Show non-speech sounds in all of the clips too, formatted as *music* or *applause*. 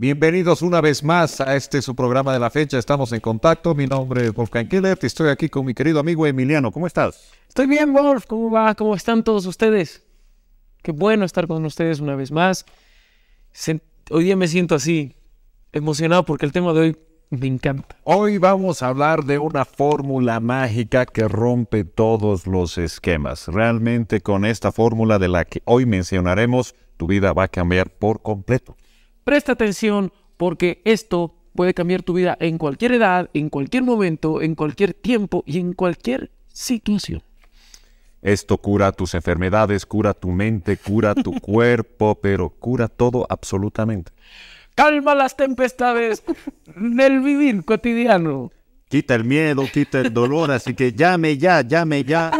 Bienvenidos una vez más a este su programa de la fecha. Estamos en contacto. Mi nombre es Wolfgang y Estoy aquí con mi querido amigo Emiliano. ¿Cómo estás? Estoy bien, Wolf. ¿Cómo va? ¿Cómo están todos ustedes? Qué bueno estar con ustedes una vez más. Hoy día me siento así, emocionado porque el tema de hoy me encanta. Hoy vamos a hablar de una fórmula mágica que rompe todos los esquemas. Realmente con esta fórmula de la que hoy mencionaremos, tu vida va a cambiar por completo. Presta atención porque esto puede cambiar tu vida en cualquier edad, en cualquier momento, en cualquier tiempo y en cualquier situación. Esto cura tus enfermedades, cura tu mente, cura tu *laughs* cuerpo, pero cura todo absolutamente. Calma las tempestades del vivir cotidiano. Quita el miedo, quita el dolor, así que llame ya, llame ya.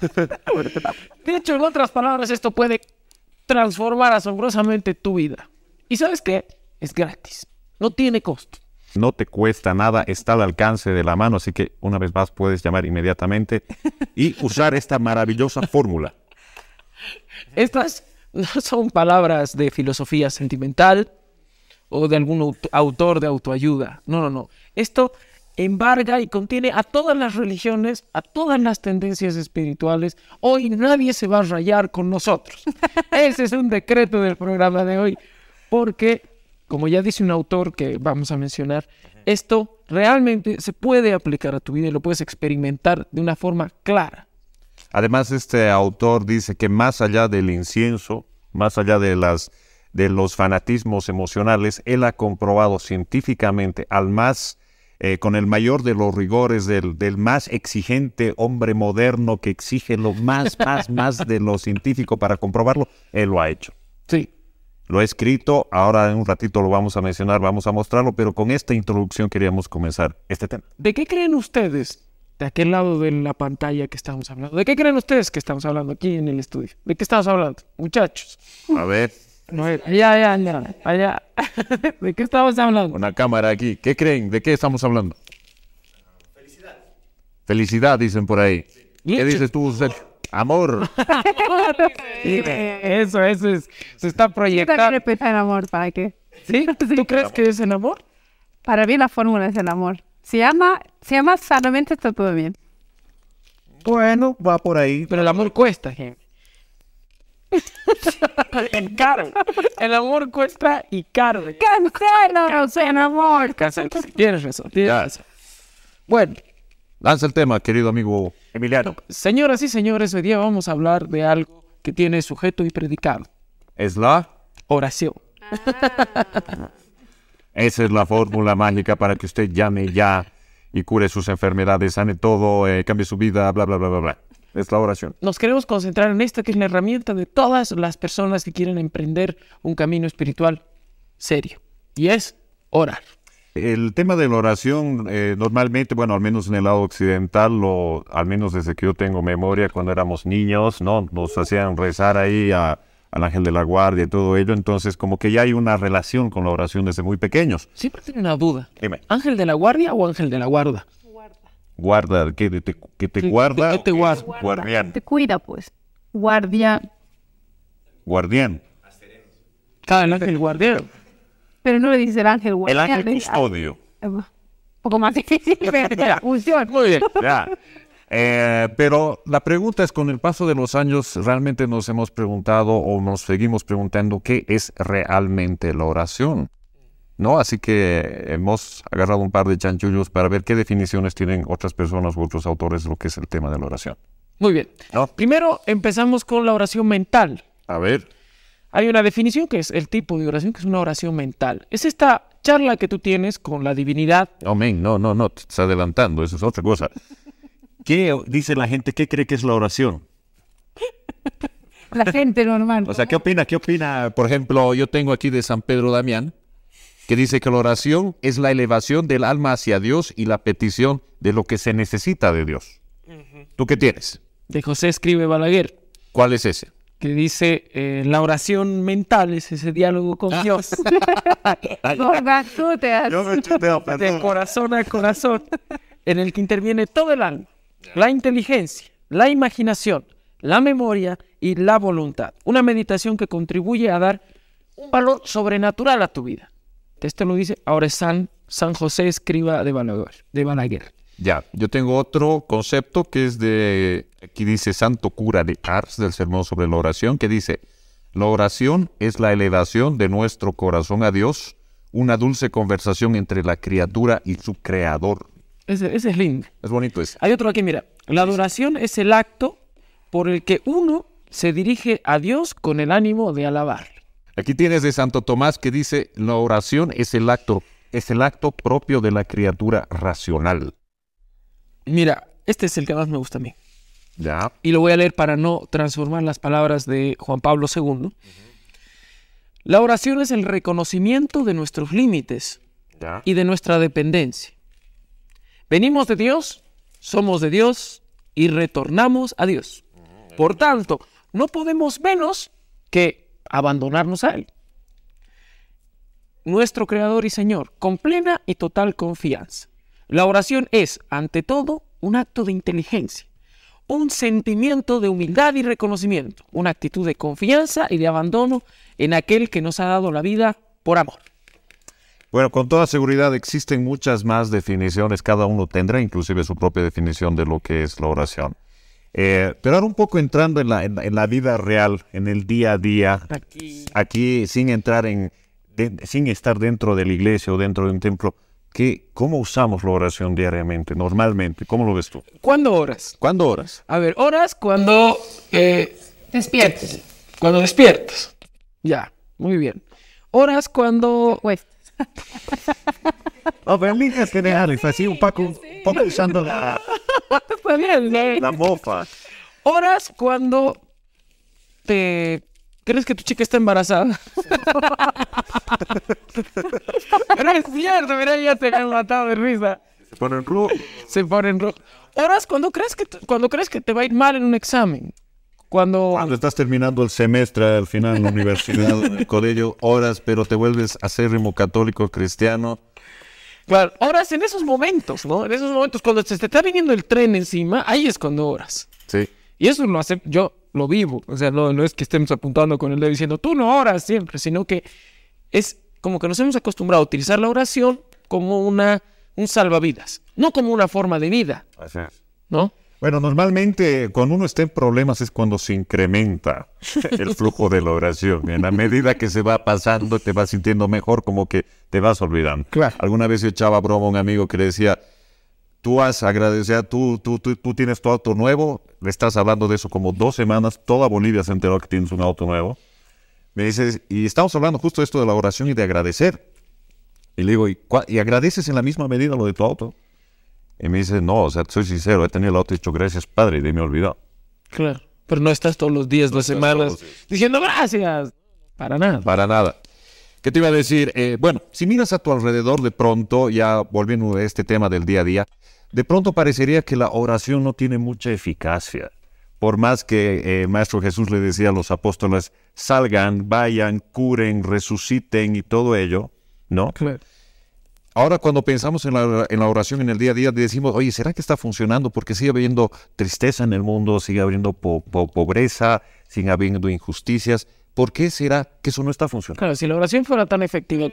*laughs* De hecho, en otras palabras, esto puede transformar asombrosamente tu vida. ¿Y sabes qué? Es gratis. No tiene costo. No te cuesta nada, está al alcance de la mano, así que una vez más puedes llamar inmediatamente y *laughs* usar esta maravillosa fórmula. Estas no son palabras de filosofía sentimental o de algún autor de autoayuda. No, no, no. Esto embarga y contiene a todas las religiones, a todas las tendencias espirituales. Hoy nadie se va a rayar con nosotros. *laughs* Ese es un decreto del programa de hoy, porque, como ya dice un autor que vamos a mencionar, esto realmente se puede aplicar a tu vida y lo puedes experimentar de una forma clara. Además, este autor dice que más allá del incienso, más allá de de los fanatismos emocionales, él ha comprobado científicamente al más eh, con el mayor de los rigores del, más exigente hombre moderno que exige lo más, más, más de lo científico para comprobarlo, él lo ha hecho. Sí. Lo ha escrito, ahora en un ratito lo vamos a mencionar, vamos a mostrarlo, pero con esta introducción queríamos comenzar este tema. ¿De qué creen ustedes, de aquel lado de la pantalla que estamos hablando? ¿De qué creen ustedes que estamos hablando aquí en el estudio? ¿De qué estamos hablando, muchachos? A ver. Ya, ya, Allá. *laughs* ¿De qué estamos hablando? Una cámara aquí. ¿Qué creen? ¿De qué estamos hablando? Felicidad. Felicidad, dicen por ahí. ¿Qué dices tú, Sergio? Amor. *laughs* eso, eso es. Se está proyectando. el amor, ¿para *laughs* ¿Sí? ¿Tú crees que es el amor? Para mí la fórmula es el amor. Si ama, si amas sanamente está todo bien. Bueno, va por ahí. Pero el amor cuesta, en caro. El amor cuesta y caro. sea Cancela, amor. Tienes razón. Tienes razón. Bueno. Lanza el tema, querido amigo Emiliano. Señoras y señores, hoy día vamos a hablar de algo que tiene sujeto y predicado. Es la oración. Ah. Esa es la fórmula mágica para que usted llame ya y cure sus enfermedades, sane todo, eh, cambie su vida, bla, bla, bla, bla, bla es la oración. Nos queremos concentrar en esta, que es la herramienta de todas las personas que quieren emprender un camino espiritual serio, y es orar. El tema de la oración, eh, normalmente, bueno, al menos en el lado occidental, lo, al menos desde que yo tengo memoria, cuando éramos niños, ¿no? Nos hacían rezar ahí a, al ángel de la guardia y todo ello. Entonces, como que ya hay una relación con la oración desde muy pequeños. Siempre tiene una duda. ¿Ángel de la guardia o ángel de la guarda? guarda, que te, que te guarda. Que te guarda. Guardián. Te cuida, pues. Guardián. Guardián. Cada ah, el ángel guardián. Pero no le dice el ángel guardián. El ángel ah, custodio. Eh, un poco más difícil, *laughs* función. Muy bien. *laughs* Eh, pero la pregunta es, con el paso de los años, realmente nos hemos preguntado o nos seguimos preguntando qué es realmente la oración. ¿no? Así que hemos agarrado un par de chanchullos para ver qué definiciones tienen otras personas u otros autores de lo que es el tema de la oración. Muy bien. Primero empezamos con la oración mental. A ver. Hay una definición que es el tipo de oración, que es una oración mental. Es esta charla que tú tienes con la divinidad. no, no, no, te estás adelantando, eso es otra cosa. ¿Qué dice la gente? ¿Qué cree que es la oración? *laughs* la gente normal. O sea, ¿qué opina? ¿Qué opina? Por ejemplo, yo tengo aquí de San Pedro Damián, que dice que la oración es la elevación del alma hacia Dios y la petición de lo que se necesita de Dios. ¿Tú qué tienes? De José Escribe Balaguer. ¿Cuál es ese? Que dice, en eh, la oración mental es ese diálogo con ah. Dios. *laughs* de corazón a corazón, en el que interviene todo el alma, la inteligencia, la imaginación, la memoria y la voluntad. Una meditación que contribuye a dar un valor sobrenatural a tu vida esto lo dice, ahora es San, San José escriba de Balaguer, de Ya, yo tengo otro concepto que es de, aquí dice Santo Cura de Ars, del Sermón sobre la Oración, que dice, la oración es la elevación de nuestro corazón a Dios, una dulce conversación entre la criatura y su creador. Ese, ese es lindo. Es bonito ese. Hay otro aquí, mira, la adoración es el acto por el que uno se dirige a Dios con el ánimo de alabar. Aquí tienes de Santo Tomás que dice, la oración es el acto, es el acto propio de la criatura racional. Mira, este es el que más me gusta a mí. Ya. Y lo voy a leer para no transformar las palabras de Juan Pablo II. La oración es el reconocimiento de nuestros límites y de nuestra dependencia. Venimos de Dios, somos de Dios y retornamos a Dios. Por tanto, no podemos menos que abandonarnos a Él. Nuestro Creador y Señor, con plena y total confianza. La oración es, ante todo, un acto de inteligencia, un sentimiento de humildad y reconocimiento, una actitud de confianza y de abandono en aquel que nos ha dado la vida por amor. Bueno, con toda seguridad existen muchas más definiciones, cada uno tendrá inclusive su propia definición de lo que es la oración. Eh, pero ahora un poco entrando en la, vida real, en el día a día, aquí, sin entrar en, sin estar dentro de la iglesia o dentro de un templo, ¿cómo usamos la oración diariamente, normalmente? ¿Cómo lo ves tú? ¿Cuándo oras? ¿Cuándo oras? A ver, oras cuando... Eh, despiertas. Cuando despiertas. Ya, muy bien. horas cuando... *laughs* No, pero que así un poco, un usando la, *laughs* la mofa. Horas cuando te crees que tu chica está embarazada. *laughs* pero es cierto, mira, ya te han matado de risa. Se ponen rojo. Se rojo. Horas cuando crees que cuando crees que te va a ir mal en un examen. Cuando... cuando estás terminando el semestre al final en la universidad, con *laughs* colegio, horas, pero te vuelves acérrimo católico cristiano Claro, oras en esos momentos, ¿no? En esos momentos, cuando se te está viniendo el tren encima, ahí es cuando oras. Sí. Y eso lo hace, yo lo vivo. O sea, no, no es que estemos apuntando con el dedo diciendo, tú no oras siempre, sino que es como que nos hemos acostumbrado a utilizar la oración como una, un salvavidas, no como una forma de vida. Así es. ¿No? Bueno, normalmente cuando uno está en problemas es cuando se incrementa *laughs* el flujo de la oración. En la medida que se va pasando, te vas sintiendo mejor, como que te vas olvidando. Claro. Alguna vez yo echaba broma a un amigo que le decía, tú has agradecido, tú, tú, tú, tú, tienes tu auto nuevo, le estás hablando de eso como dos semanas, toda Bolivia se enteró que tienes un auto nuevo. Me dices, y estamos hablando justo de esto de la oración y de agradecer. Y le digo, ¿y agradeces en la misma medida lo de tu auto? Y me dice, no, o sea, soy sincero, he tenido la auto y dicho, gracias, padre, y de me Claro, pero no estás todos los días, las semanas, diciendo gracias. Para nada. Para nada. ¿Qué te iba a decir? Eh, bueno, si miras a tu alrededor de pronto, ya volviendo a este tema del día a día, de pronto parecería que la oración no tiene mucha eficacia. Por más que eh, Maestro Jesús le decía a los apóstoles, salgan, vayan, curen, resuciten y todo ello, ¿no? Claro. Ahora cuando pensamos en la, oración en el día a día, decimos, oye, ¿será que está funcionando? Porque sigue habiendo tristeza en el mundo, sigue habiendo pobreza, sigue habiendo injusticias. ¿Por qué será que eso no está funcionando? Claro, si la oración fuera tan efectiva.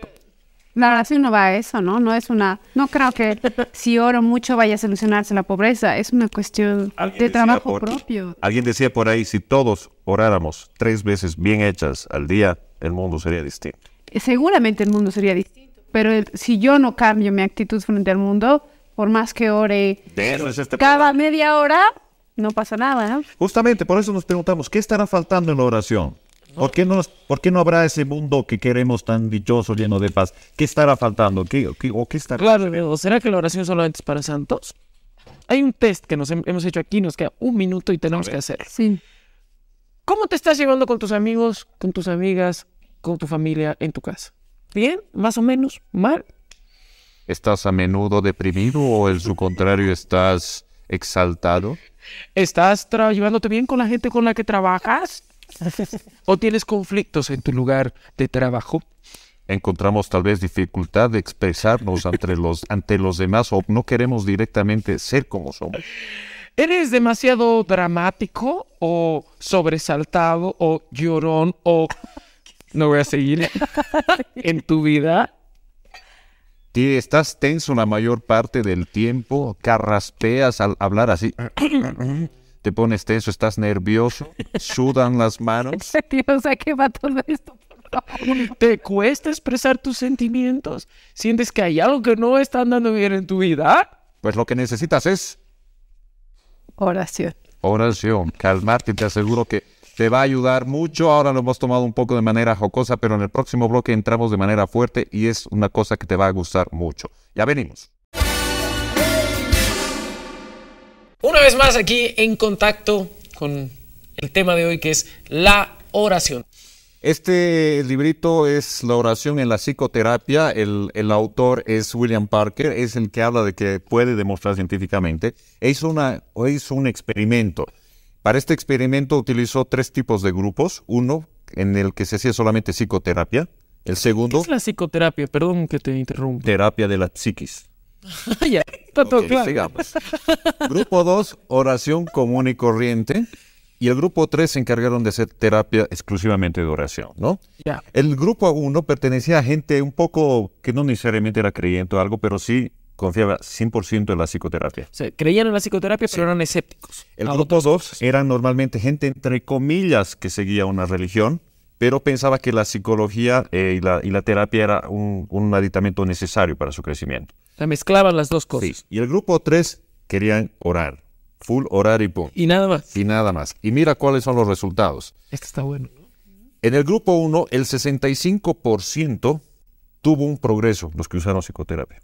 La oración no va a eso, ¿no? No es una... No creo que si oro mucho vaya a solucionarse la pobreza. Es una cuestión de trabajo propio. Alguien decía por ahí, si todos oráramos tres veces bien hechas al día, el mundo sería distinto. Eh, seguramente el mundo sería distinto pero si yo no cambio mi actitud frente al mundo, por más que ore este cada media hora, no pasa nada. Justamente por eso nos preguntamos, ¿qué estará faltando en la oración? ¿Por qué, no, ¿Por qué no habrá ese mundo que queremos tan dichoso, lleno de paz? ¿Qué estará faltando? ¿Qué, o qué estará... Claro, ¿será que la oración solamente es para santos? Hay un test que nos hemos hecho aquí, nos queda un minuto y tenemos que hacer. Sí. ¿Cómo te estás llevando con tus amigos, con tus amigas, con tu familia en tu casa? Bien, más o menos, mal. ¿Estás a menudo deprimido o en su contrario estás exaltado? ¿Estás llevándote bien con la gente con la que trabajas? *laughs* ¿O tienes conflictos en tu lugar de trabajo? Encontramos tal vez dificultad de expresarnos ante los, *laughs* ante los demás o no queremos directamente ser como somos. ¿Eres demasiado dramático o sobresaltado o llorón o no voy a seguir *laughs* en tu vida. Tío, estás tenso la mayor parte del tiempo, carraspeas al hablar así. *clears throat* Te pones tenso, estás nervioso, sudan las manos. Dios, ¿a qué va todo esto? ¿Te cuesta expresar tus sentimientos? ¿Sientes que hay algo que no está andando bien en tu vida? Pues lo que necesitas es... Oración. Oración. Calmarte, te aseguro que te va a ayudar mucho. Ahora lo hemos tomado un poco de manera jocosa, pero en el próximo bloque entramos de manera fuerte y es una cosa que te va a gustar mucho. Ya venimos. Una vez más aquí en contacto con el tema de hoy que es la oración. Este librito es La oración en la psicoterapia. El, autor es William Parker, es el que habla de que puede demostrar científicamente. E hizo, una, e hizo un experimento para este experimento utilizó tres tipos de grupos. Uno en el que se hacía solamente psicoterapia. El segundo... ¿Qué es la psicoterapia? Perdón que te interrumpa. Terapia de la psiquis. *laughs* ya, está todo claro. Sigamos. grupo dos, oración común y corriente. Y el grupo tres se encargaron de hacer terapia exclusivamente de oración, ¿no? Ya. El grupo uno pertenecía a gente un poco que no necesariamente era creyente o algo, pero sí confiaba 100% en la psicoterapia. O creían en la psicoterapia, pero eran escépticos. El ah, grupo 2 eran normalmente gente, entre comillas, que seguía una religión, pero pensaba que la psicología eh, y, la, terapia era un, aditamento necesario para su crecimiento. O sea, mezclaban las dos cosas. Y el grupo 3 querían orar. Full orar y punto. Y nada más. Y nada más. Y mira cuáles son los resultados. Este está bueno. En el grupo 1, el 65% tuvo un progreso, los que usaron psicoterapia.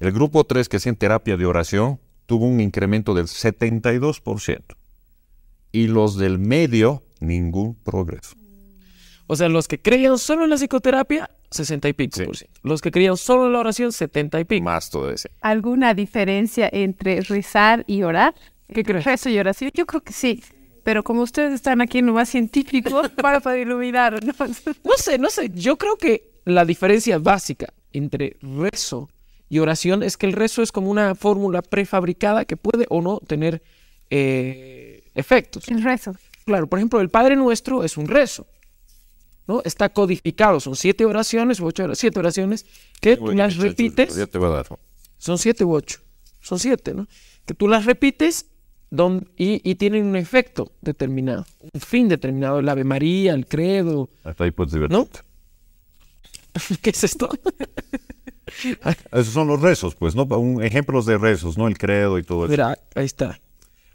El grupo 3 que en terapia de oración tuvo un incremento del 72%. Y los del medio, ningún progreso. O sea, los que creían solo en la psicoterapia, 60 y pico Los que creían solo en la oración, 70 y pico. Más todo ese. ¿Alguna diferencia entre rezar y orar? ¿Qué crees? Rezo y oración. Yo creo que sí. Pero como ustedes están aquí en lo más científico, *laughs* para poder iluminar, ¿no? no sé, no sé. Yo creo que la diferencia básica entre rezo y oración es que el rezo es como una fórmula prefabricada que puede o no tener eh, efectos. El rezo. Claro, por ejemplo, el Padre Nuestro es un rezo. ¿no? Está codificado, son siete oraciones, ocho siete oraciones que tú las repites. Son siete u ocho, son siete, ¿no? Que tú las repites don, y, tienen un efecto determinado, un fin determinado, el Ave María, el credo. Hasta ahí puedes *laughs* ¿Qué es esto? *laughs* *laughs* Esos son los rezos, pues, ¿no? Un, ejemplos de rezos, ¿no? El credo y todo eso. Mira, ahí está.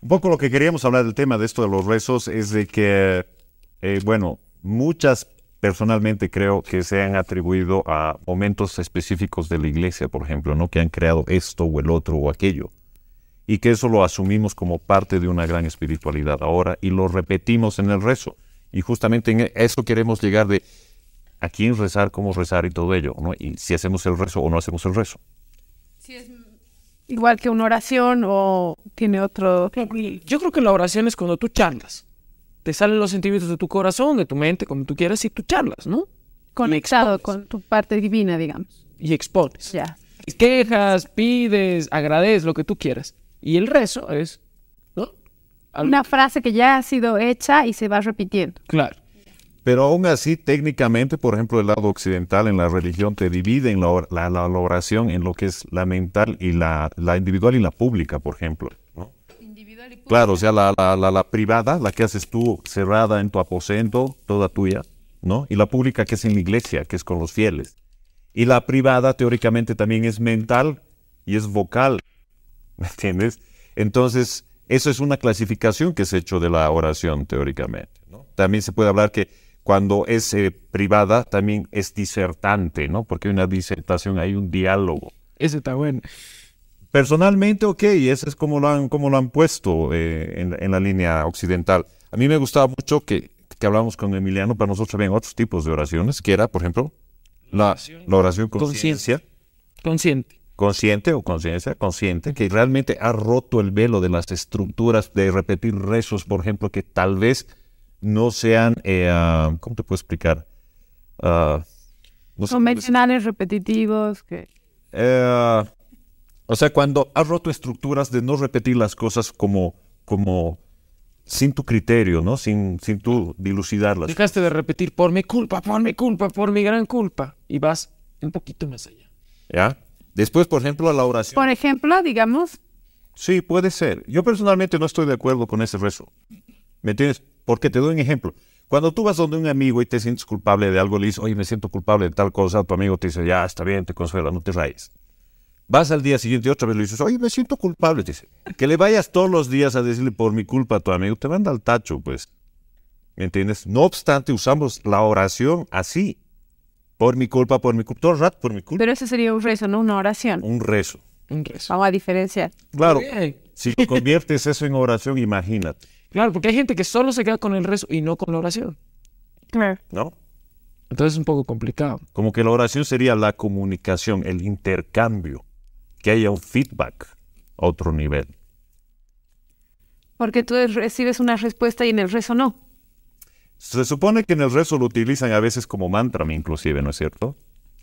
Un poco lo que queríamos hablar del tema de esto de los rezos es de que, eh, bueno, muchas personalmente creo que se han atribuido a momentos específicos de la iglesia, por ejemplo, ¿no? Que han creado esto o el otro o aquello. Y que eso lo asumimos como parte de una gran espiritualidad ahora y lo repetimos en el rezo. Y justamente en eso queremos llegar de a quién rezar, cómo rezar y todo ello, ¿no? Y si hacemos el rezo o no hacemos el rezo. es igual que una oración o tiene otro... Yo creo que la oración es cuando tú charlas. Te salen los sentimientos de tu corazón, de tu mente, como tú quieras, y tú charlas, ¿no? Conectado con tu parte divina, digamos. Y expones. Ya. Quejas, pides, agradeces, lo que tú quieras. Y el rezo es, ¿no? Una frase que ya ha sido hecha y se va repitiendo. Claro. Pero aún así, técnicamente, por ejemplo, el lado occidental en la religión te divide en la, oración en lo que es la mental y la, la individual y la pública, por ejemplo. Individual y pública. Claro, o sea, la, privada, la que haces tú cerrada en tu aposento, toda tuya, ¿no? Y la pública que es en la iglesia, que es con los fieles. Y la privada, teóricamente, también es mental y es vocal, *laughs* ¿me entiendes? Entonces, eso es una clasificación que se ha hecho de la oración, teóricamente. También se puede hablar que cuando es eh, privada, también es disertante, ¿no? Porque hay una disertación, hay un diálogo. Ese está bueno. Personalmente, ok, ese es como lo han, como lo han puesto eh, en, la línea occidental. A mí me gustaba mucho que, que hablamos con Emiliano, para nosotros también otros tipos de oraciones, que era, por ejemplo, la, oración, la oración conciencia. Consciente. Consciente o conciencia, consciente, que realmente ha roto el velo de las estructuras de repetir rezos, por ejemplo, que tal vez no sean, eh, ah, ¿cómo te puedo explicar? Ah, no Convencionales, repetitivos. Que... Eh, o sea, cuando has roto estructuras de no repetir las cosas como, como sin tu criterio, ¿no? Sin, sin tú dilucidarlas. Dejaste de repetir por mi culpa, por mi culpa, por mi gran culpa. Y vas un poquito más allá. ¿Ya? Después, por ejemplo, a la oración. Por ejemplo, digamos. Sí, puede ser. Yo personalmente no estoy de acuerdo con ese rezo. ¿Me entiendes? Porque te doy un ejemplo. Cuando tú vas donde un amigo y te sientes culpable de algo, le dices, oye, me siento culpable de tal cosa, tu amigo te dice, ya, está bien, te consuela, no te rayes. Vas al día siguiente y otra vez le dices, oye, me siento culpable. Te dice, que le vayas todos los días a decirle por mi culpa a tu amigo, te manda al tacho, pues. ¿Me entiendes? No obstante, usamos la oración así. Por mi culpa, por mi culpa, todo rato por mi culpa. Pero ese sería un rezo, no una oración. Un rezo. Un rezo. Vamos a diferenciar. Claro. Si conviertes eso en oración, imagínate. Claro, porque hay gente que solo se queda con el rezo y no con la oración. Claro. ¿No? Entonces es un poco complicado. Como que la oración sería la comunicación, el intercambio, que haya un feedback a otro nivel. Porque tú recibes una respuesta y en el rezo no. Se supone que en el rezo lo utilizan a veces como mantra, inclusive, ¿no es cierto?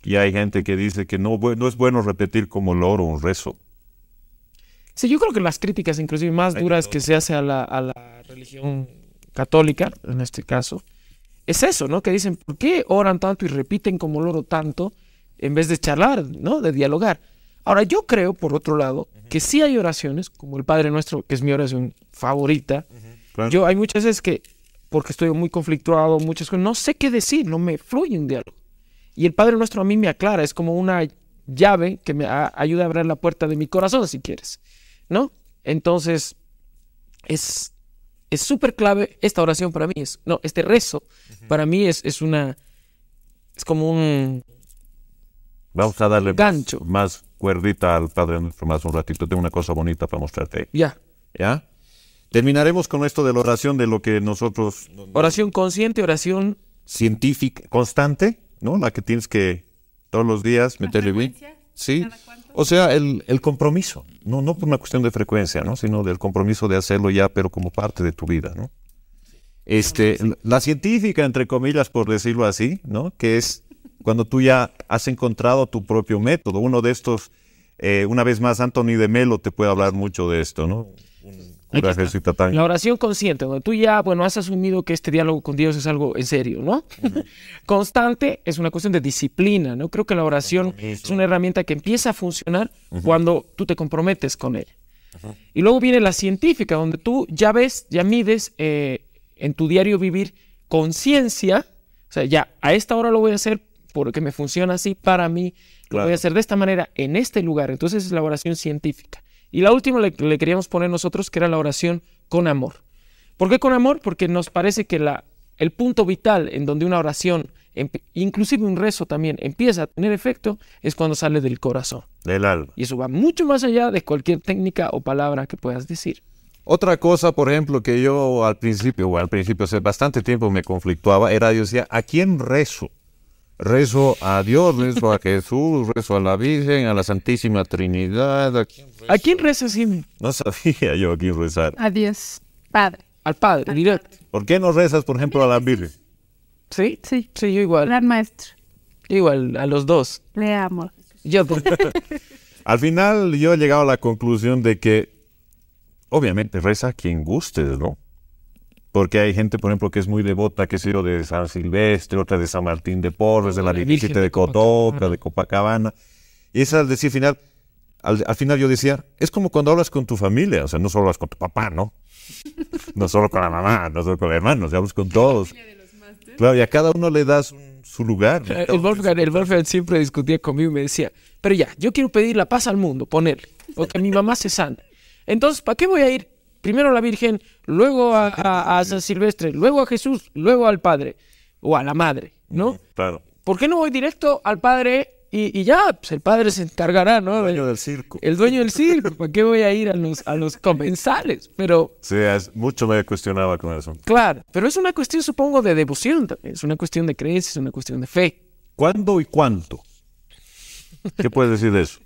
Y hay gente que dice que no, es bueno repetir como loro un rezo yo creo que las críticas, inclusive más duras que se hace a la, religión católica, en este caso, es eso, ¿no? Que dicen, ¿por qué oran tanto y repiten como loro tanto en vez de charlar, ¿no? De dialogar. Ahora, yo creo, por otro lado, que sí hay oraciones, como el Padre Nuestro, que es mi oración favorita. Yo hay muchas veces que, porque estoy muy conflictuado, muchas cosas, no sé qué decir, no me fluye un diálogo. Y el Padre Nuestro a mí me aclara, es como una llave que me ayuda a abrir la puerta de mi corazón, si quieres. ¿no? Entonces, es es súper clave esta oración para mí. Es, no, este rezo para mí es, una. Es como un. Vamos a darle gancho. Más, cuerdita al Padre Nuestro más un ratito. Tengo una cosa bonita para mostrarte. Ya. ¿Ya? Terminaremos con esto de la oración, de lo que nosotros. Oración consciente, oración. Científica, constante, ¿no? La que tienes que todos los días meterle bien. Sí. O sea, el, el, compromiso, no, no por una cuestión de frecuencia, ¿no? sino del compromiso de hacerlo ya, pero como parte de tu vida. ¿no? Este, la científica, entre comillas, por decirlo así, ¿no? que es cuando tú ya has encontrado tu propio método. Uno de estos, eh, una vez más, Anthony de Melo te puede hablar mucho de esto. ¿no? La oración consciente, donde tú ya, bueno, has asumido que este diálogo con Dios es algo en serio, ¿no? *laughs* Constante es una cuestión de disciplina, ¿no? Creo que la oración es una herramienta que empieza a funcionar cuando tú te comprometes con él. Y luego viene la científica, donde tú ya ves, ya mides eh, en tu diario vivir conciencia, o sea, ya a esta hora lo voy a hacer porque me funciona así para mí, lo voy a hacer de esta manera en este lugar. Entonces es la oración científica. Y la última le, le queríamos poner nosotros, que era la oración con amor. ¿Por qué con amor? Porque nos parece que la, el punto vital en donde una oración, inclusive un rezo también, empieza a tener efecto, es cuando sale del corazón. Del alma. Y eso va mucho más allá de cualquier técnica o palabra que puedas decir. Otra cosa, por ejemplo, que yo al principio, o al principio hace bastante tiempo me conflictuaba, era yo decía, ¿a quién rezo? rezo a Dios, rezo a Jesús, rezo a la Virgen, a la Santísima Trinidad. ¿A quién, rezo? ¿A No sabía yo a quién rezar. A Dios, Padre. Al Padre, Al ¿Por qué no rezas, por ejemplo, a la Virgen? Sí, sí, sí, yo igual. Gran maestro. Igual, a los dos. Le amo. Yo. *laughs* Al final yo he llegado a la conclusión de que obviamente reza quien guste, ¿no? Porque hay gente, por ejemplo, que es muy devota, que es sido de San Silvestre, otra de San Martín de Porres, de la, Virgen de Cotoca, de Copacabana. Y esa al decir final, al, final yo decía, es como cuando hablas con tu familia, o sea, no solo hablas con tu papá, ¿no? *laughs* No solo con la mamá, no solo con los hermanos, hablas con todos. Claro, y a cada uno le das su lugar. Eh, el Wolfgang, siempre discutía conmigo y me decía, pero ya, yo quiero pedir la paz al mundo, ponerle, porque mi mamá se sana. Entonces, ¿para qué voy a ir primero a la Virgen, luego a, San Silvestre, luego a Jesús, luego al Padre o a la Madre, ¿no? Eh, claro. ¿Por qué no voy directo al Padre y, ya? Pues el Padre se encargará, ¿no? El dueño del circo. El dueño del circo. ¿Para qué voy a ir a los, a los comensales? Pero... Sí, mucho me cuestionaba con eso. Claro, pero es una cuestión, supongo, de devoción también. Es una cuestión de creencia, es una cuestión de fe. ¿Cuándo y cuánto? ¿Qué puedes decir de eso?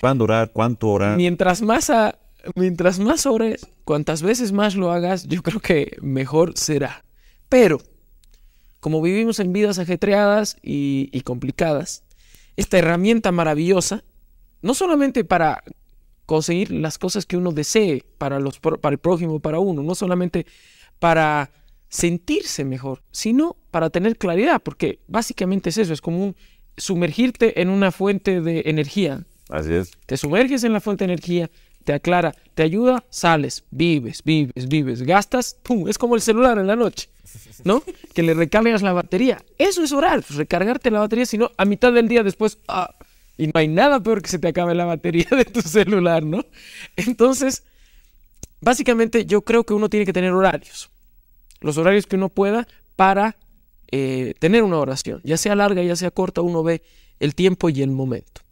¿Cuándo orar? ¿Cuánto orar? Mientras más a, mientras más sobres, cuantas veces más lo hagas, yo creo que mejor será. Pero, como vivimos en vidas ajetreadas y, complicadas, esta herramienta maravillosa, no solamente para conseguir las cosas que uno desee para, los, para el prójimo, para uno, no solamente para sentirse mejor, sino para tener claridad, porque básicamente es eso, es como sumergirte en una fuente de energía. Así es. Te sumerges en la fuente de energía, te aclara, te ayuda, sales, vives, vives, vives, gastas, ¡pum! Es como el celular en la noche, ¿no? *laughs* Que le recargas la batería. Eso es oral, recargarte la batería, sino a mitad del día después, ¡ah! Y no hay nada peor que se te acabe la batería de tu celular, ¿no? Entonces, básicamente yo creo que uno tiene que tener horarios. Los horarios que uno pueda para eh, tener una oración. Ya sea larga, ya sea corta, uno ve el tiempo y el momento.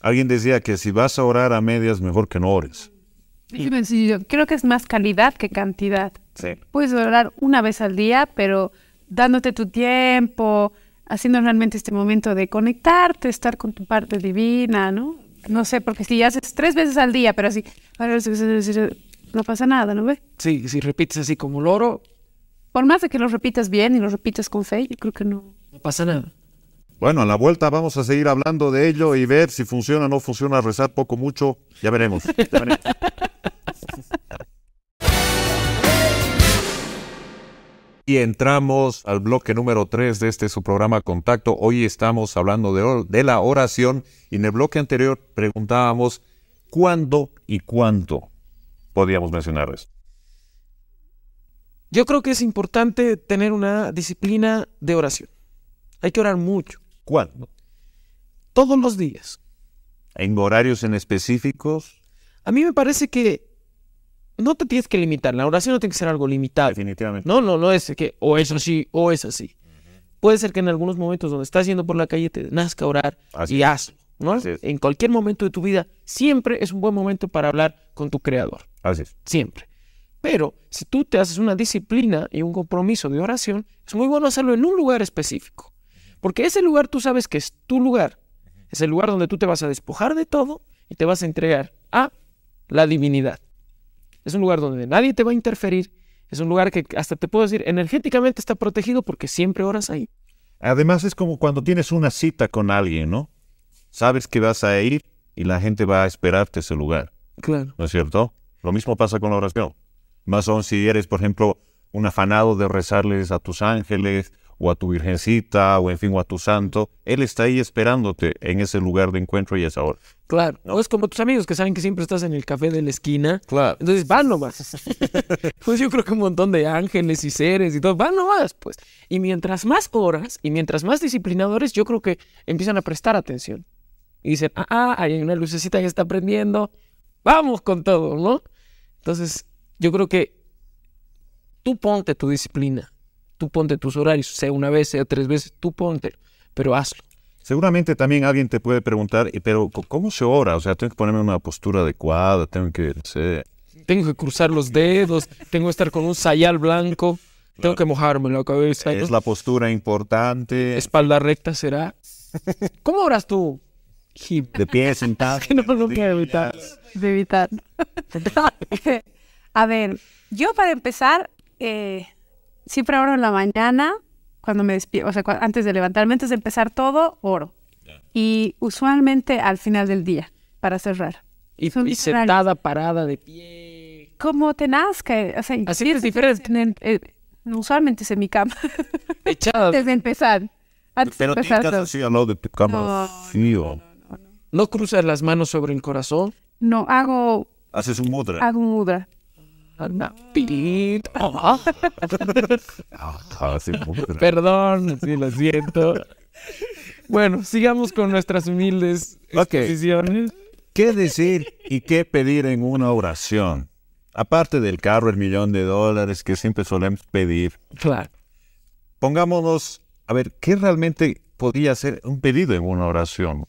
Alguien decía que si vas a orar a medias, mejor que no ores. Yo creo que es más calidad que cantidad. Sí. Puedes orar una vez al día, pero dándote tu tiempo, haciendo realmente este momento de conectarte, estar con tu parte divina, ¿no? No sé, porque si haces tres veces al día, pero así, no pasa nada, ¿no ve Sí, si repites así como loro. Por más de que lo repitas bien y lo repitas con fe, yo creo que no. No pasa nada. Bueno, a la vuelta vamos a seguir hablando de ello y ver si funciona o no funciona rezar poco mucho. Ya veremos. *laughs* Y entramos al bloque número 3 de este su programa Contacto. Hoy estamos hablando de, de la oración y en el bloque anterior preguntábamos cuándo y cuánto podíamos mencionar eso. Yo creo que es importante tener una disciplina de oración. Hay que orar mucho. ¿Cuándo? Todos los días. ¿En horarios en específicos? A mí me parece que no te tienes que limitar. La oración no tiene que ser algo limitado. Definitivamente. No, no, no es que o es así o es así. Puede ser que en algunos momentos donde estás yendo por la calle te nazca orar y hazlo. En cualquier momento de tu vida siempre es un buen momento para hablar con tu creador. Así es. Siempre. Pero si tú te haces una disciplina y un compromiso de oración, es muy bueno hacerlo en un lugar específico. Porque ese lugar tú sabes que es tu lugar. Es el lugar donde tú te vas a despojar de todo y te vas a entregar a la divinidad. Es un lugar donde nadie te va a interferir. Es un lugar que hasta te puedo decir, energéticamente está protegido porque siempre oras ahí. Además es como cuando tienes una cita con alguien, ¿no? Sabes que vas a ir y la gente va a esperarte ese lugar. Claro. ¿No es cierto? Lo mismo pasa con la oración. Más aún si eres, por ejemplo, un afanado de rezarles a tus ángeles o a tu virgencita, o en fin, o a tu santo. Él está ahí esperándote en ese lugar de encuentro y esa hora. Claro. ¿no? O es como tus amigos que saben que siempre estás en el café de la esquina. Claro. Entonces van nomás. *laughs* pues yo creo que un montón de ángeles y seres y todo, van nomás, pues. Y mientras más horas y mientras más disciplinadores, yo creo que empiezan a prestar atención. Y dicen, ah, ah, hay una lucecita que está prendiendo. Vamos con todo, ¿no? Entonces, yo creo que tú ponte tu disciplina tú ponte tus horarios, sea una vez, sea tres veces, tú ponte, pero hazlo. Seguramente también alguien te puede preguntar, pero ¿cómo se ora? O sea, tengo que ponerme una postura adecuada, tengo que... Tengo que cruzar los dedos, tengo que estar con un sayal blanco, tengo que mojarme la cabeza. Es la postura importante. Espalda recta será. ¿Cómo oras tú? De pie sentado. *laughs* no, no evitar. De evitar. *laughs* A ver, yo para empezar, eh, siempre oro en la mañana, cuando me despierto, o sea, antes de levantarme, antes de empezar todo, oro. Y usualmente al final del día, para cerrar. Y, sentada, parada, de pie. Como te nazca. Así es diferente. Eh, usualmente es en mi cama. *laughs* Echada. antes de empezar. Antes Pero de empezar así al de tu cama. No, no, cruzas las manos sobre el corazón? No, hago... Haces un mudra. Hago un mudra. Ah. *laughs* Ah, Perdón, sí, lo siento. Bueno, sigamos con nuestras humildes decisiones. ¿Qué decir y qué pedir en una oración? Aparte del carro, el millón de dólares que siempre solemos pedir. Claro. Pongámonos, a ver, ¿qué realmente podría ser un pedido en una oración?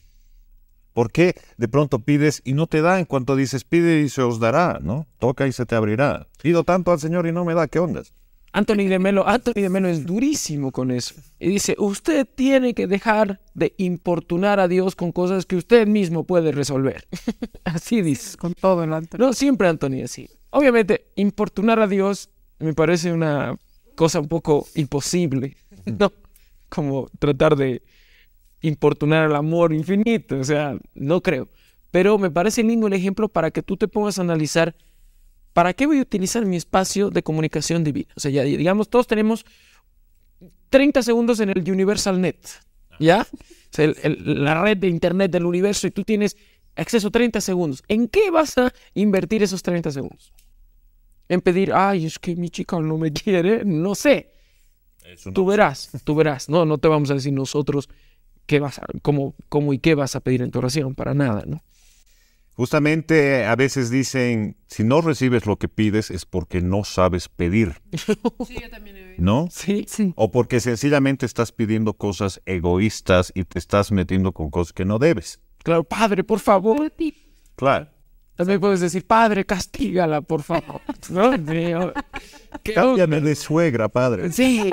¿Por qué de pronto pides y no te da en cuanto dices pide y se os dará, ¿no? Toca y se te abrirá. Pido tanto al Señor y no me da, ¿qué ondas? Anthony de Melo, es durísimo con eso. Y dice, usted tiene que dejar de importunar a Dios con cosas que usted mismo puede resolver. *laughs* así dice. Con todo el No, siempre Anthony así. Obviamente, importunar a Dios me parece una cosa un poco imposible, ¿no? Como tratar de importunar el amor infinito, o sea, no creo. Pero me parece lindo el ejemplo para que tú te pongas a analizar para qué voy a utilizar mi espacio de comunicación divina. O sea, ya digamos, todos tenemos 30 segundos en el Universal Net, ¿ya? la red de Internet del universo y tú tienes acceso 30 segundos. ¿En qué vas a invertir esos 30 segundos? En pedir, ay, es que mi chica no me quiere, no sé. tú verás, tú verás. No, no te vamos a decir nosotros cómo, y qué vas a pedir en tu oración, para nada, ¿no? Justamente a veces dicen, si no recibes lo que pides es porque no sabes pedir. *laughs* Sí, yo también he oído. ¿No? Sí, sí. O porque sencillamente estás pidiendo cosas egoístas y te estás metiendo con cosas que no debes. Claro, padre, por favor. Claro. También puedes decir, padre, castígala, por favor. ¿No? *laughs* Cámbiame de suegra, padre. Sí.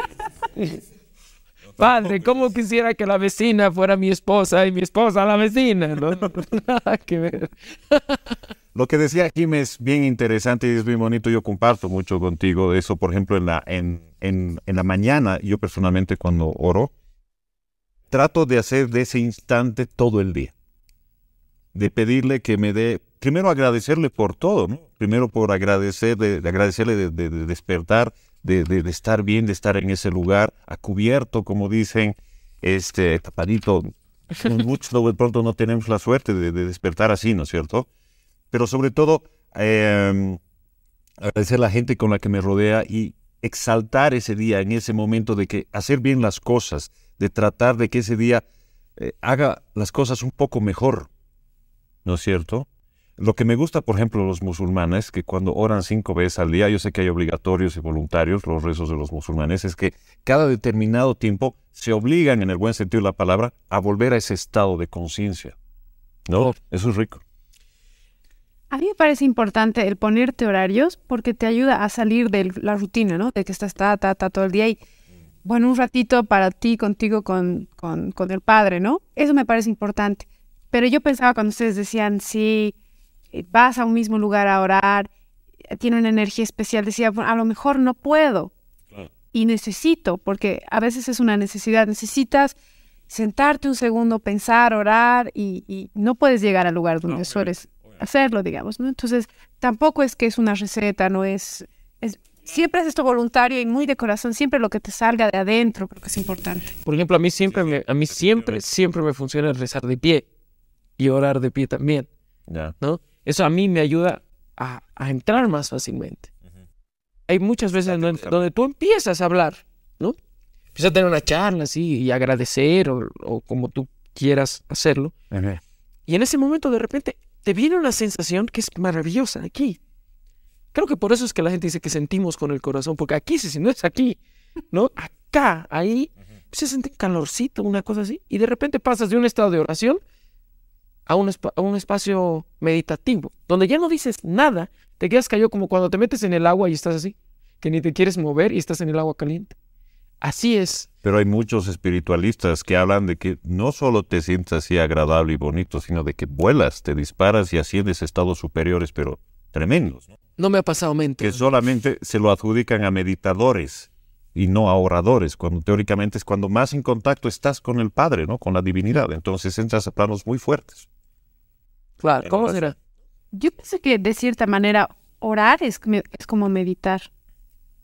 *laughs* Padre, ¿cómo quisiera que la vecina fuera mi esposa y mi esposa la vecina? ¿no? *laughs* Nada ver. Lo que decía Jim es bien interesante y es muy bonito. Yo comparto mucho contigo de eso. Por ejemplo, en la, en, en, en la mañana, yo personalmente cuando oro, trato de hacer de ese instante todo el día. De pedirle que me dé, primero agradecerle por todo, Primero por agradecerle, agradecerle de despertar de, estar bien, de estar en ese lugar, a cubierto, como dicen, este, tapadito. *laughs* Pues muchos de pronto no tenemos la suerte de, despertar así, ¿no es cierto? Pero sobre todo, em, agradecer a la gente con la que me rodea y exaltar ese día, en ese momento de que hacer bien las cosas, de tratar de que ese día eh, haga las cosas un poco mejor, ¿no es cierto? Lo que me gusta, por ejemplo, los musulmanes, que cuando oran cinco veces al día, yo sé que hay obligatorios y voluntarios, los rezos de los musulmanes, es que cada determinado tiempo se obligan, en el buen sentido de la palabra, a volver a ese estado de conciencia. ¿No? Oh. Eso es rico. A mí me parece importante el ponerte horarios porque te ayuda a salir de la rutina, ¿no? De que estás tata todo el día y, bueno, un ratito para ti, contigo, con, con, el padre, ¿no? Eso me parece importante. Pero yo pensaba cuando ustedes decían, sí, eh, vas a un mismo lugar a orar, tiene una energía especial, decía, a lo mejor no puedo y necesito, porque a veces es una necesidad, necesitas sentarte un segundo, pensar, orar y, no puedes llegar al lugar donde sueles hacerlo, digamos, ¿no? Entonces, tampoco es que es una receta, no es, es siempre es esto voluntario y muy de corazón, siempre lo que te salga de adentro, creo que es importante. Por ejemplo, a mí siempre, a mí siempre, siempre me funciona rezar de pie y orar de pie también, ¿no? Eso a mí me ayuda a, entrar más fácilmente. Hay muchas veces donde, tú empiezas a hablar, ¿no? Empiezas a tener una charla así y agradecer o, como tú quieras hacerlo. Y en ese momento de repente te viene una sensación que es maravillosa aquí. Creo que por eso es que la gente dice que sentimos con el corazón, porque aquí si no es aquí, ¿no? Acá, ahí, se siente calorcito, una cosa así, y de repente pasas de un estado de oración a un, espacio meditativo, donde ya no dices nada, te quedas cayó como cuando te metes en el agua y estás así, que ni te quieres mover y estás en el agua caliente. Así es. Pero hay muchos espiritualistas que hablan de que no solo te sientes así agradable y bonito, sino de que vuelas, te disparas y asciendes estados superiores, pero tremendos. No, me ha pasado mente. Que solamente se lo adjudican a meditadores y no a oradores, cuando teóricamente es cuando más en contacto estás con el Padre, ¿no? Con la divinidad. Entonces entras a planos muy fuertes. Claro, ¿cómo será? Yo pienso que de cierta manera orar es, como meditar.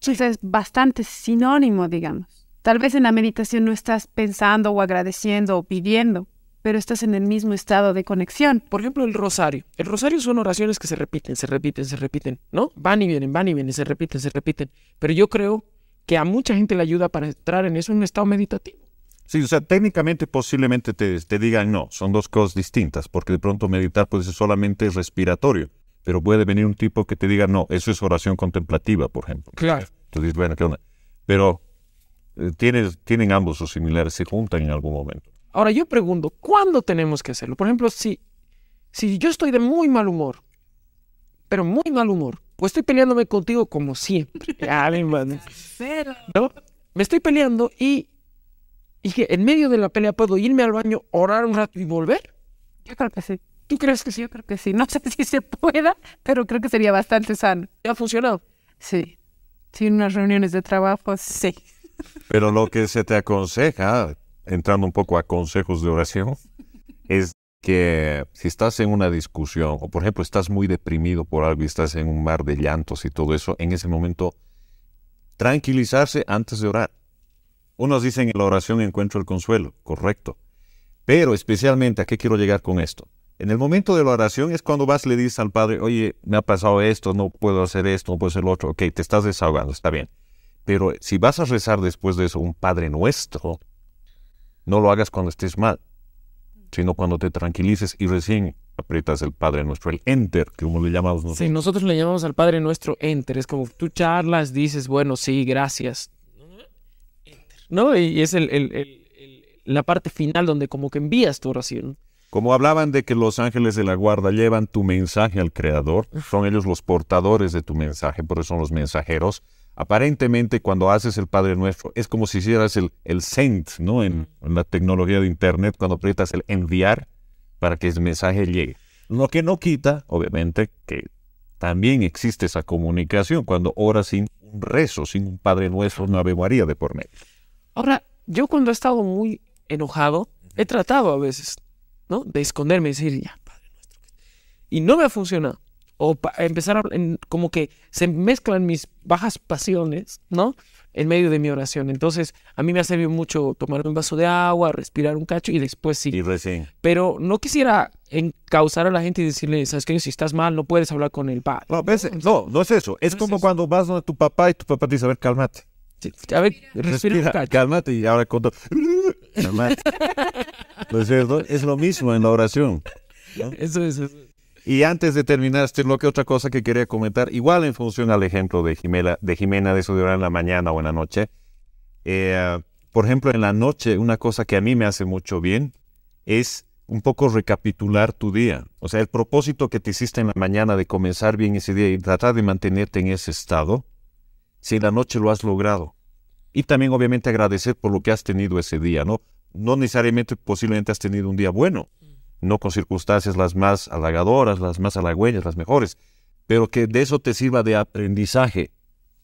es bastante sinónimo, digamos. Tal vez en la meditación no estás pensando o agradeciendo o pidiendo, pero estás en el mismo estado de conexión. Por ejemplo, el rosario. El rosario son oraciones que se repiten, se repiten, se repiten, ¿no? Van y vienen, van y vienen, se repiten, se repiten. Pero yo creo que a mucha gente le ayuda para entrar en eso en un estado meditativo. Sí, o sea, técnicamente posiblemente te, te, digan no, son dos cosas distintas, porque de pronto meditar puede ser solamente respiratorio, pero puede venir un tipo que te diga no, eso es oración contemplativa, por ejemplo. Claro. Entonces, bueno, ¿qué onda? Pero eh, tienes, tienen ambos o similares, se juntan en algún momento. Ahora yo pregunto, ¿cuándo tenemos que hacerlo? Por ejemplo, si, si yo estoy de muy mal humor, pero muy mal humor, pues estoy peleándome contigo como siempre. *laughs* ¿no? Me estoy peleando y y que en medio de la pelea puedo irme al baño, orar un rato y volver. Yo creo que sí. ¿Tú crees que sí? Yo creo que sí. No sé *laughs* si se pueda, pero creo que sería bastante sano. ¿Ha funcionado? Sí. Sí, en unas reuniones de trabajo, sí. Pero lo que se te aconseja, entrando un poco a consejos de oración, es que si estás en una discusión o por ejemplo estás muy deprimido por algo y estás en un mar de llantos y todo eso, en ese momento tranquilizarse antes de orar. Unos dicen en la oración encuentro el consuelo, correcto. Pero especialmente, ¿a qué quiero llegar con esto? En el momento de la oración es cuando vas le dices al Padre, oye, me ha pasado esto, no puedo hacer esto, no puedo hacer lo otro. Ok, te estás desahogando, está bien. Pero si vas a rezar después de eso un Padre nuestro, no lo hagas cuando estés mal, sino cuando te tranquilices y recién aprietas el Padre Nuestro, el Enter, como le llamamos nosotros. Sí, nosotros le llamamos al Padre Nuestro Enter. Es como tú charlas, dices, bueno, sí, gracias, ¿no? Y, es la parte final donde como que envías tu oración. Como hablaban de que los ángeles de la guarda llevan tu mensaje al Creador, son ellos los portadores de tu mensaje, por eso son los mensajeros. Aparentemente cuando haces el Padre Nuestro es como si hicieras el, el send, ¿no? En, la tecnología de Internet, cuando aprietas el enviar para que el mensaje llegue. Lo que no quita, obviamente, que también existe esa comunicación cuando oras sin un rezo, sin un Padre Nuestro, una Ave María de por medio. Ahora, yo cuando he estado muy enojado, he tratado a veces, ¿no? De esconderme y decir, ya, Padre nuestro. Y no me ha funcionado. O empezar a, como que se mezclan mis bajas pasiones, ¿no? En medio de mi oración. Entonces, a mí me ha servido mucho tomar un vaso de agua, respirar un cacho y después sí. Y recién. Pero no quisiera encauzar a la gente y decirle, sabes qué? si estás mal, no puedes hablar con el padre. No, no, es eso. Es como cuando vas donde tu papá y tu papá te dice, a ver, cálmate. A ver, respira, Cálmate y ahora con es lo mismo en la oración. Y antes de terminar, este que otra cosa que quería comentar, igual en función al ejemplo de Jimena, de, Jimena, de eso de orar en la mañana o en la noche. Eh, por ejemplo, en la noche, una cosa que a mí me hace mucho bien es un poco recapitular tu día. O sea, el propósito que te hiciste en la mañana de comenzar bien ese día y tratar de mantenerte en ese estado si en la noche lo has logrado. Y también obviamente agradecer por lo que has tenido ese día, ¿no? No necesariamente posiblemente has tenido un día bueno, mm. no con circunstancias las más halagadoras, las más halagüeñas, las mejores, pero que de eso te sirva de aprendizaje,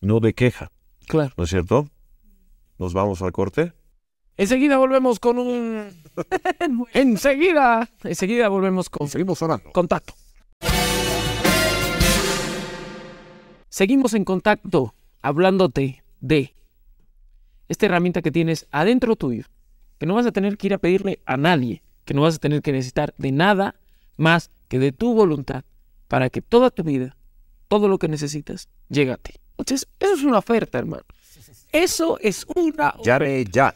no de queja. Claro. ¿No es cierto? Nos vamos al corte. Enseguida volvemos con un... *laughs* enseguida, enseguida volvemos con... Seguimos orando. Contacto. Seguimos en contacto hablándote de esta herramienta que tienes adentro tuyo, que no vas a tener que ir a pedirle a nadie, que no vas a tener que necesitar de nada más que de tu voluntad para que toda tu vida, todo lo que necesitas, llegue a ti. Entonces, eso es una oferta, hermano. Eso es una... Ya, ya.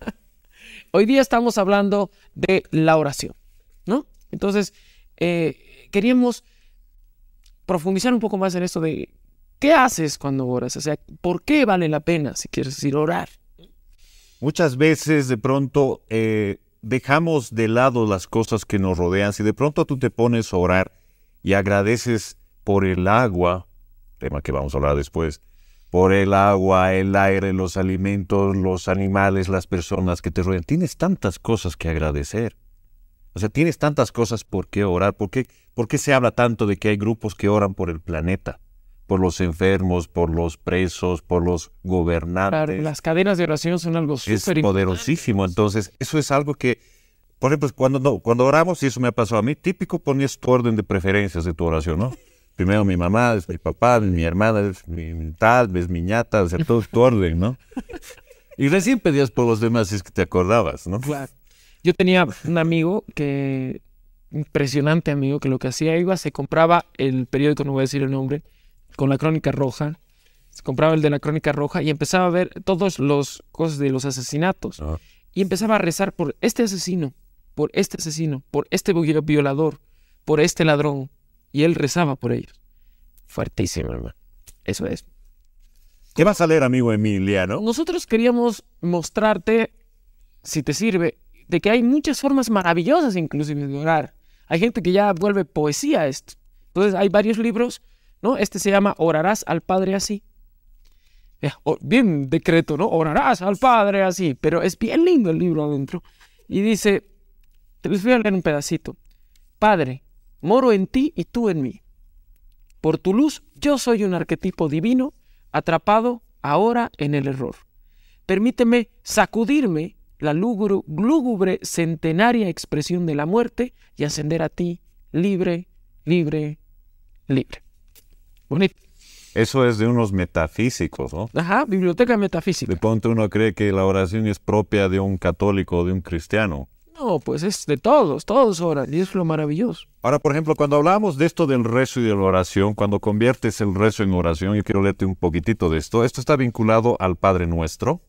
*laughs* Hoy día estamos hablando de la oración, ¿no? Entonces, eh, queríamos profundizar un poco más en esto de ¿Qué haces cuando oras? O sea, ¿por qué vale la pena, si quieres decir, orar? Muchas veces de pronto eh, dejamos de lado las cosas que nos rodean. Si de pronto tú te pones a orar y agradeces por el agua, tema que vamos a hablar después, por el agua, el aire, los alimentos, los animales, las personas que te rodean. Tienes tantas cosas que agradecer. O sea, tienes tantas cosas por qué orar. ¿Por qué, por qué se habla tanto de que hay grupos que oran por el planeta? por los enfermos, por los presos, por los gobernantes. las cadenas de oración son algo súper Es poderosísimo. Entonces, eso es algo que, por ejemplo, cuando, cuando oramos, y eso me ha pasado a mí, típico ponías tu orden de preferencias de tu oración, ¿no? Primero mi mamá, después mi papá, mi hermana, es mi tal, es mi ñata, o todo tu orden, ¿no? Y recién pedías por los demás si es que te acordabas, ¿no? Claro. Yo tenía un amigo que, impresionante amigo, que lo que hacía iba, se compraba el periódico, no voy a decir el nombre, con la Crónica Roja. Compraba el de la Crónica Roja y empezaba a ver todos los cosas de los asesinatos. Ah. Y empezaba a rezar por este asesino, por este asesino, por este violador, por este ladrón. Y él rezaba por ellos. Fuertísimo, hermano. Eso es. ¿Qué vas a leer, amigo Emiliano? Nosotros queríamos mostrarte, si te sirve, de que hay muchas formas maravillosas inclusive de orar. Hay gente que ya vuelve poesía a esto. Entonces hay varios libros este se llama orarás al Padre así. Bien decreto, ¿no? Orarás al Padre así, pero es bien lindo el libro adentro. Y dice, te les voy a leer un pedacito. Padre, moro en ti y tú en mí. Por tu luz yo soy un arquetipo divino atrapado ahora en el error. Permíteme sacudirme la lúgubre centenaria expresión de la muerte y ascender a ti libre, libre, libre. Eso es de unos metafísicos, ¿no? Ajá, biblioteca metafísica. De pronto uno cree que la oración es propia de un católico o de un cristiano. No, pues es de todos, todos oran, y es lo maravilloso. Ahora, por ejemplo, cuando hablamos de esto del rezo y de la oración, cuando conviertes el rezo en oración, yo quiero leerte un poquitito de esto. Esto está vinculado al Padre Nuestro.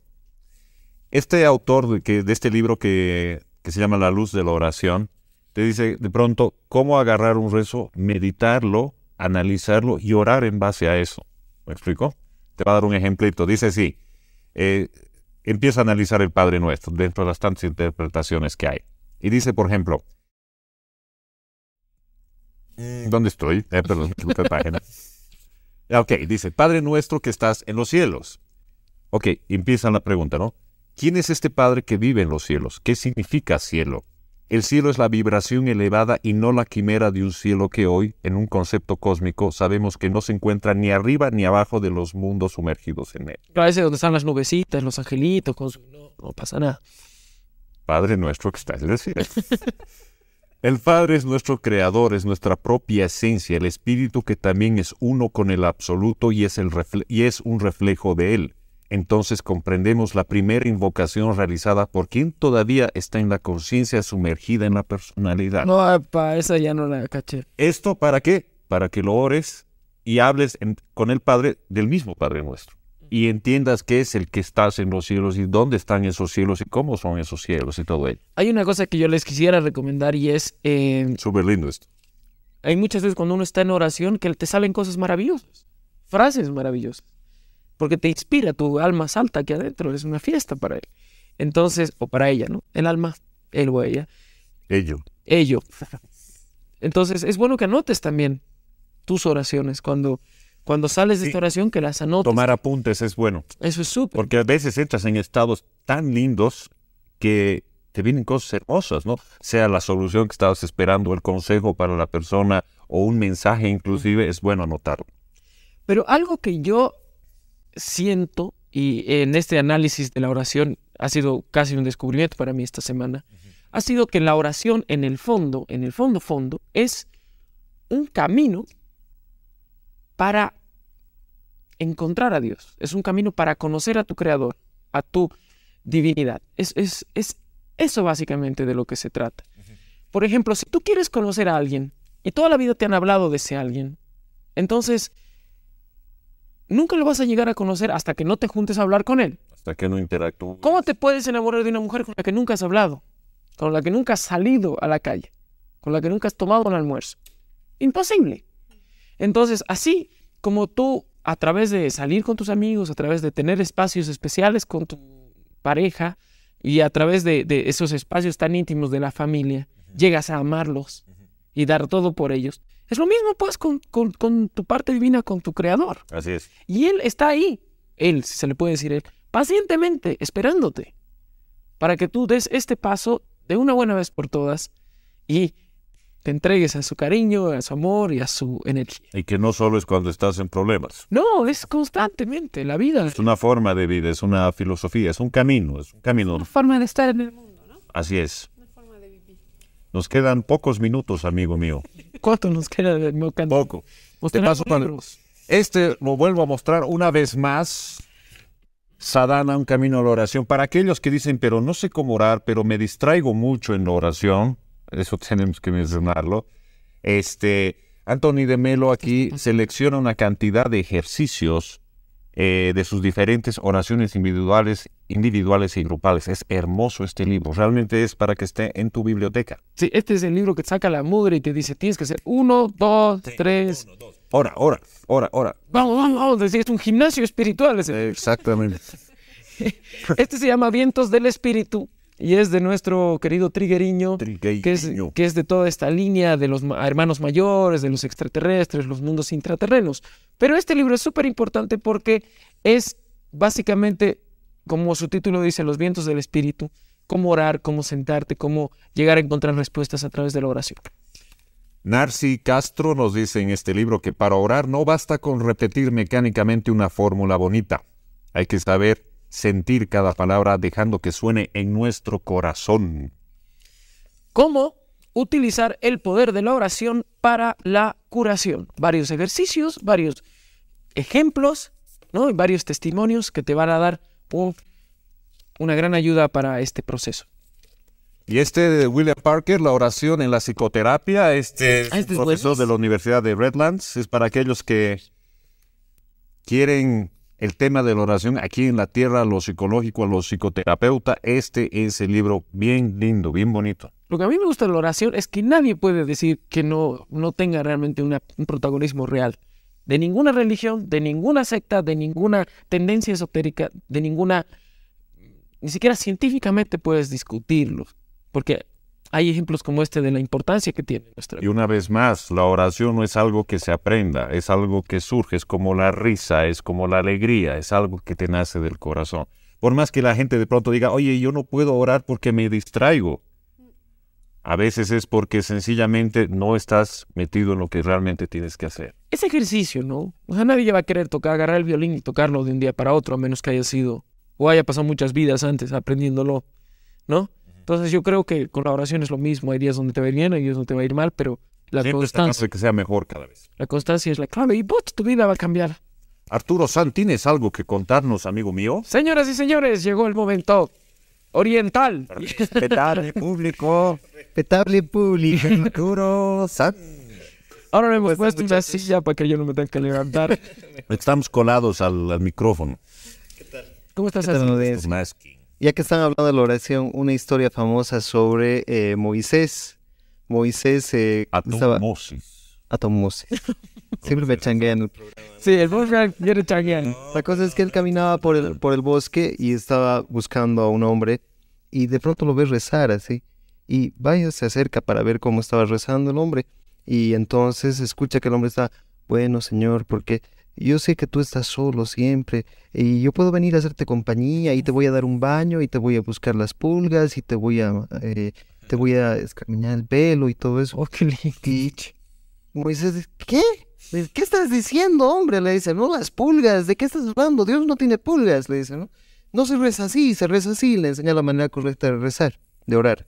Este autor de, que, de este libro que, que se llama La Luz de la Oración, te dice de pronto cómo agarrar un rezo, meditarlo analizarlo y orar en base a eso. ¿Me explico? Te va a dar un ejemplito. Dice sí, eh, empieza a analizar el Padre Nuestro dentro de las tantas interpretaciones que hay. Y dice, por ejemplo, eh. ¿dónde estoy? Eh, perdón, página. Ah, ok, dice, Padre Nuestro que estás en los cielos. Ok, empieza la pregunta, ¿no? ¿Quién es este Padre que vive en los cielos? ¿Qué significa cielo? El cielo es la vibración elevada y no la quimera de un cielo que hoy, en un concepto cósmico, sabemos que no se encuentra ni arriba ni abajo de los mundos sumergidos en él. A veces donde están las nubecitas, los angelitos, no, pasa nada. Padre nuestro que estás en el *laughs* El Padre es nuestro creador, es nuestra propia esencia, el Espíritu que también es uno con el absoluto y es un reflejo de Él entonces comprendemos la primera invocación realizada por quien todavía está en la conciencia sumergida en la personalidad. No, para esa ya no la caché. ¿Esto para qué? Para que lo ores y hables con el Padre del mismo Padre nuestro. Y entiendas qué es el que estás en los cielos y dónde están esos cielos y cómo son esos cielos y todo ello. Hay una cosa que yo les quisiera recomendar y es... Eh, Súper lindo esto. Hay muchas veces cuando uno está en oración que te salen cosas maravillosas, frases maravillosas porque te inspira, tu alma salta aquí adentro, es una fiesta para él. Entonces, o para ella, ¿no? El alma, él o ella. Ello. Ello. Entonces, es bueno que anotes también tus oraciones cuando... Cuando sales de esta oración, que las anotes. Tomar apuntes es bueno. Eso es súper. Porque a veces entras en estados tan lindos que te vienen cosas hermosas, ¿no? Sea la solución que estabas esperando, el consejo para la persona o un mensaje inclusive, es bueno anotarlo. Pero algo que yo siento, y en este análisis de la oración ha sido casi un descubrimiento para mí esta semana, ha sido que la oración en el fondo, en el fondo, fondo, es un camino para encontrar a Dios, es un camino para conocer a tu Creador, a tu divinidad. Es, es, eso básicamente de lo que se trata. Por ejemplo, si tú quieres conocer a alguien y toda la vida te han hablado de ese alguien, entonces nunca lo vas a llegar a conocer hasta que no te juntes a hablar con él. Hasta que no interactúes. ¿Cómo te puedes enamorar de una mujer con la que nunca has hablado? Con la que nunca has salido a la calle? Con la que nunca has tomado un almuerzo. Imposible. Entonces, así como tú, a través de salir con tus amigos, a través de tener espacios especiales con tu pareja y a través de, esos espacios tan íntimos de la familia, llegas a amarlos y dar todo por ellos. Es lo mismo pues con, tu parte divina, con tu creador. Así es. Y Él está ahí, Él, si se le puede decir Él, pacientemente, esperándote, para que tú des este paso de una buena vez por todas y te entregues a su cariño, a su amor y a su energía. Y que no solo es cuando estás en problemas. No, es constantemente la vida. Es una forma de vida, es una filosofía, es un camino, es un camino. Es una forma de estar en el mundo, ¿no? Así es. Nos quedan pocos minutos, amigo mío. ¿Cuánto nos queda de Poco. Pues Te paso Este lo vuelvo a mostrar una vez más. Sadana un camino a la oración. Para aquellos que dicen, pero no sé cómo orar, pero me distraigo mucho en la oración, eso *laughs* tenemos que mencionarlo. Este, Anthony de Melo aquí este selecciona una cantidad de ejercicios eh, de sus diferentes oraciones individuales, individuales y grupales. Es hermoso este libro, realmente es para que esté en tu biblioteca. Sí, este es el libro que saca la mugre y te dice, tienes que hacer uno, dos, tres. Hora, hora, ahora hora. Vamos, vamos, vamos, es un gimnasio espiritual. Ese. Exactamente. *laughs* este se llama Vientos del Espíritu y es de nuestro querido Trigueriño, que es, de toda esta línea de los hermanos mayores, de los extraterrestres, los mundos intraterrenos. Pero este libro es súper importante porque es básicamente, como su título dice, los vientos del espíritu, cómo orar, cómo sentarte, cómo llegar a encontrar respuestas a través de la oración. Narci Castro nos dice en este libro que para orar no basta con repetir mecánicamente una fórmula bonita. Hay que saber sentir cada palabra, dejando que suene en nuestro corazón. ¿Cómo utilizar el poder de la oración para la curación? Varios ejercicios, varios ejemplos, ¿no? Y varios testimonios que te van a dar una gran ayuda para este proceso. Y este de William Parker, la oración en la psicoterapia, este, ah, es este profesor de la Universidad de Redlands, es para aquellos que quieren el tema de la oración aquí en la tierra, lo psicológico, a psicoterapeuta, Este es el libro bien lindo, bien bonito. Lo que a mí me gusta de la oración es que nadie puede decir que no, no tenga realmente un protagonismo real. De ninguna religión, de ninguna secta, de ninguna tendencia esotérica, de ninguna... Ni siquiera científicamente puedes discutirlo, porque hay ejemplos como este de la importancia que tiene nuestra vida. Y una vez más, la oración no es algo que se aprenda, es algo que surge, es como la risa, es como la alegría, es algo que te nace del corazón. Por más que la gente de pronto diga, oye, yo no puedo orar porque me distraigo. A veces es porque sencillamente no estás metido en lo que realmente tienes que hacer. Ese ejercicio, ¿no? O sea, nadie va a querer tocar, agarrar el violín y tocarlo de un día para otro, a menos que haya sido o haya pasado muchas vidas antes aprendiéndolo, ¿no? Entonces yo creo que colaboración es lo mismo. Hay días donde te va a ir bien, hay días donde te va a ir mal, pero la constancia... que sea mejor cada vez. La constancia es la clave y bot, tu vida va a cambiar. Arturo San, ¿tienes algo que contarnos, amigo mío? Señoras y señores, llegó el momento oriental. Respetable público. Respetable público, *laughs* Arturo San. Ahora le hemos pues, puesto una silla para que yo no me tenga que levantar. Estamos colados al, micrófono. ¿Qué tal? ¿Cómo estás, ¿Qué tal, ya que están hablando de la oración, una historia famosa sobre eh, Moisés. Moisés... Eh, estaba... *laughs* Siempre me changuean Sí, el bosque viene changuear. La cosa es que él caminaba por el, por el bosque y estaba buscando a un hombre y de pronto lo ve rezar así. Y vaya, se acerca para ver cómo estaba rezando el hombre. Y entonces escucha que el hombre está, bueno, señor, porque yo sé que tú estás solo siempre y yo puedo venir a hacerte compañía y te voy a dar un baño y te voy a buscar las pulgas y te voy a eh, te voy a escaminar el pelo y todo eso. Oh, qué lindo. Moisés, ¿qué? ¿Qué estás diciendo, hombre? Le dice, no, las pulgas, ¿de qué estás hablando? Dios no tiene pulgas, le dice, ¿no? No se reza así, se reza así, le enseña la manera correcta de rezar, de orar.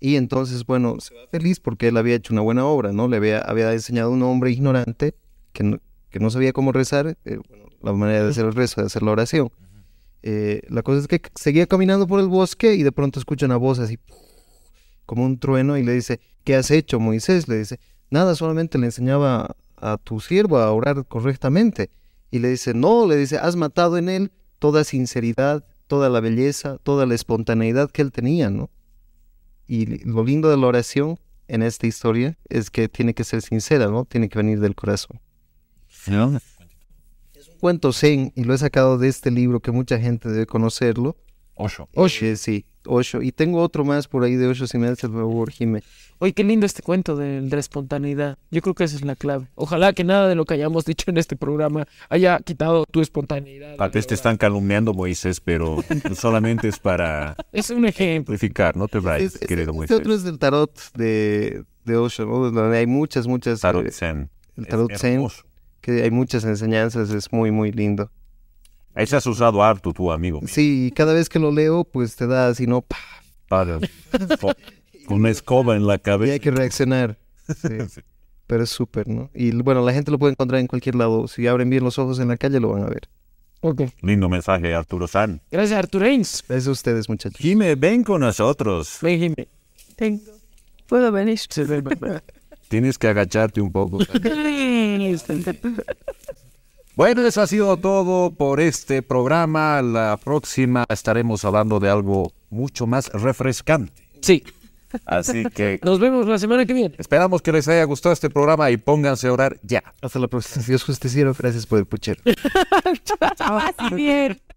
Y entonces, bueno, se va feliz porque él había hecho una buena obra, ¿no? Le había, había enseñado a un hombre ignorante que no, que no sabía cómo rezar, eh, la manera de hacer el rezo, de hacer la oración. Eh, la cosa es que seguía caminando por el bosque y de pronto escucha una voz así, como un trueno, y le dice, ¿qué has hecho, Moisés? Le dice, nada, solamente le enseñaba a tu siervo a orar correctamente. Y le dice, no, le dice, has matado en él toda sinceridad, toda la belleza, toda la espontaneidad que él tenía, ¿no? Y lo lindo de la oración en esta historia es que tiene que ser sincera, ¿no? Tiene que venir del corazón. Es un cuento zen y lo he sacado de este libro que mucha gente debe conocerlo. Osho. Osho, sí, Osho. Y tengo otro más por ahí de Osho, si me das el favor, Jimé. Oye, qué lindo este cuento de, la espontaneidad. Yo creo que esa es la clave. Ojalá que nada de lo que hayamos *laughs* dicho en este programa haya quitado tu espontaneidad. A veces te están calumniando, Moisés, pero *laughs* solamente es para... Es un ejemplo. No te vayas, querido este Moisés. Este otro es del tarot de, de Osho, ¿no? hay muchas, muchas... Tarot eh, Zen. El tarot Zen que hay muchas enseñanzas, es muy, muy lindo. Ahí se has usado harto tu amigo. Mío. Sí, cada vez que lo leo, pues te da así, ¿no? pa Para. *laughs* Con una escoba en la cabeza. Y hay que reaccionar. Sí. *laughs* sí. Pero es súper, ¿no? Y bueno, la gente lo puede encontrar en cualquier lado. Si abren bien los ojos en la calle, lo van a ver. Ok. Lindo mensaje, Arturo San. Gracias, Arturo Inns. Gracias a ustedes, muchachos. Jime, ven con nosotros. Ven, Jime. Tengo. Puedo venir. Tienes que agacharte un poco. Bueno, eso ha sido todo por este programa. La próxima estaremos hablando de algo mucho más refrescante. Sí. Así que. Nos vemos la semana que viene. Esperamos que les haya gustado este programa y pónganse a orar ya. Hasta la próxima. Dios justiciero. Gracias por el puchero. *laughs*